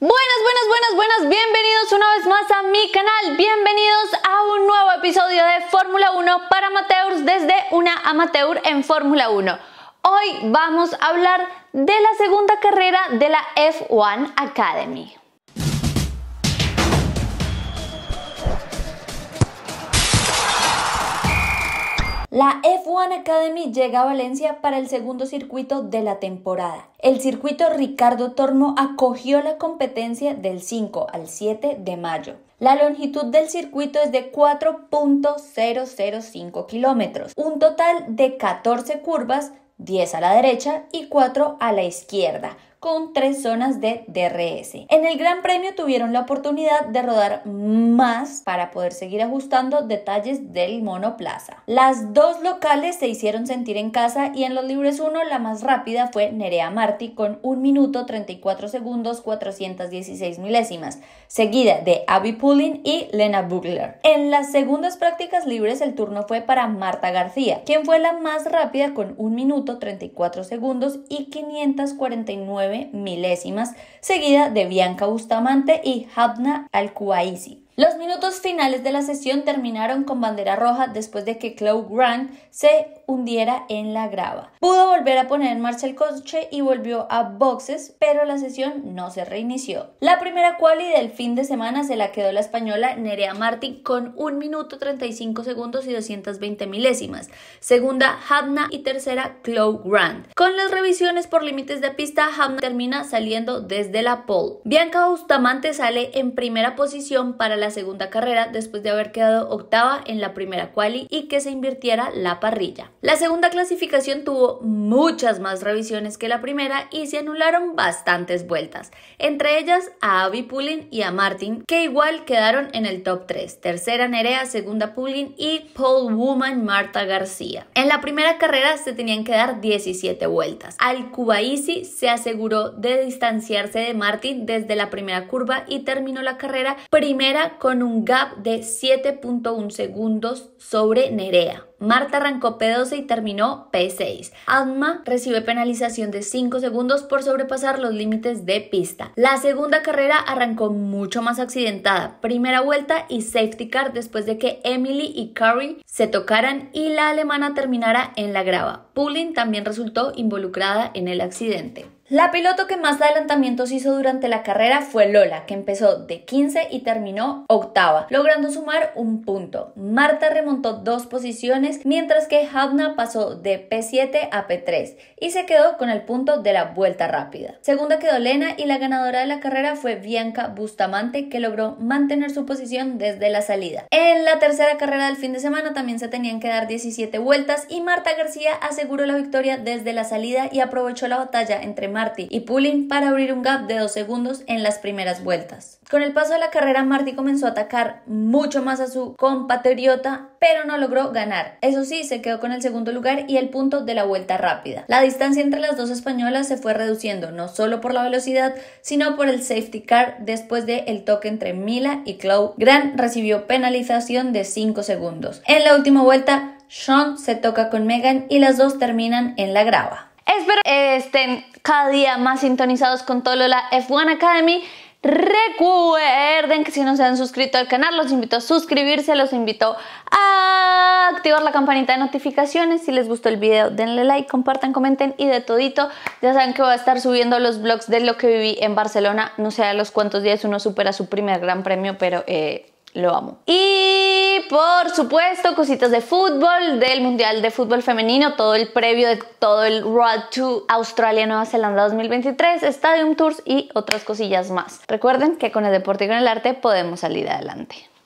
Buenas, buenas, buenas, buenas, bienvenidos una vez más a mi canal, bienvenidos a un nuevo episodio de Fórmula 1 para amateurs desde una amateur en Fórmula 1. Hoy vamos a hablar de la segunda carrera de la F1 Academy. La F1 Academy llega a Valencia para el segundo circuito de la temporada. El circuito Ricardo Tormo acogió la competencia del 5 al 7 de mayo. La longitud del circuito es de 4.005 kilómetros, un total de 14 curvas, 10 a la derecha y 4 a la izquierda, con tres zonas de DRS. En el Gran Premio tuvieron la oportunidad de rodar más para poder seguir ajustando detalles del monoplaza. Las dos locales se hicieron sentir en casa y en los libres 1 la más rápida fue Nerea Marti con 1 minuto 34 segundos 416 milésimas, seguida de Abby Pulling y Lena Bugler. En las segundas prácticas libres el turno fue para Marta García, quien fue la más rápida con 1 minuto 34 segundos y 549 milésimas, seguida de Bianca Bustamante y Habna Alkuaisi. Los minutos finales de la sesión terminaron con bandera roja después de que Chloe Grant se hundiera en la grava. Pudo volver a poner en marcha el coche y volvió a boxes, pero la sesión no se reinició. La primera quali del fin de semana se la quedó la española Nerea Martin con 1 minuto 35 segundos y 220 milésimas. Segunda, Habna y tercera, Chloe Grant. Con las revisiones por límites de pista, Havna termina saliendo desde la pole. Bianca Bustamante sale en primera posición para la segunda carrera después de haber quedado octava en la primera quali y que se invirtiera la parrilla. La segunda clasificación tuvo muchas más revisiones que la primera y se anularon bastantes vueltas, entre ellas a Abby Pullin y a Martin, que igual quedaron en el top 3, tercera Nerea, segunda Pullin y pole Woman Marta García. En la primera carrera se tenían que dar 17 vueltas. Al Easy se aseguró de distanciarse de Martin desde la primera curva y terminó la carrera primera con un gap de 7.1 segundos sobre Nerea. Marta arrancó P12 y terminó P6. Alma recibe penalización de 5 segundos por sobrepasar los límites de pista. La segunda carrera arrancó mucho más accidentada. Primera vuelta y safety car después de que Emily y Carrie se tocaran y la alemana terminara en la grava. Pulling también resultó involucrada en el accidente. La piloto que más adelantamientos hizo durante la carrera fue Lola, que empezó de 15 y terminó octava, logrando sumar un punto. Marta remontó dos posiciones, mientras que Havna pasó de P7 a P3 y se quedó con el punto de la vuelta rápida. Segunda quedó Lena y la ganadora de la carrera fue Bianca Bustamante, que logró mantener su posición desde la salida. En la tercera carrera del fin de semana también se tenían que dar 17 vueltas y Marta García aseguró la victoria desde la salida y aprovechó la batalla entre Marty y Pulling para abrir un gap de 2 segundos en las primeras vueltas. Con el paso de la carrera, Marty comenzó a atacar mucho más a su compatriota, pero no logró ganar. Eso sí, se quedó con el segundo lugar y el punto de la vuelta rápida. La distancia entre las dos españolas se fue reduciendo, no solo por la velocidad, sino por el safety car después del el toque entre Mila y Chloe. Grant recibió penalización de 5 segundos. En la última vuelta, Sean se toca con Megan y las dos terminan en la grava. Espero estén cada día más sintonizados con todo lo de la F1 Academy. Recuerden que si no se han suscrito al canal, los invito a suscribirse, los invito a activar la campanita de notificaciones. Si les gustó el video, denle like, compartan, comenten y de todito. Ya saben que voy a estar subiendo los vlogs de lo que viví en Barcelona. No sé a los cuántos días uno supera su primer gran premio, pero eh, lo amo. Y por supuesto, cositas de fútbol, del Mundial de Fútbol Femenino, todo el previo de todo el Road to Australia, Nueva Zelanda 2023, Stadium Tours y otras cosillas más. Recuerden que con el deporte y con el arte podemos salir adelante.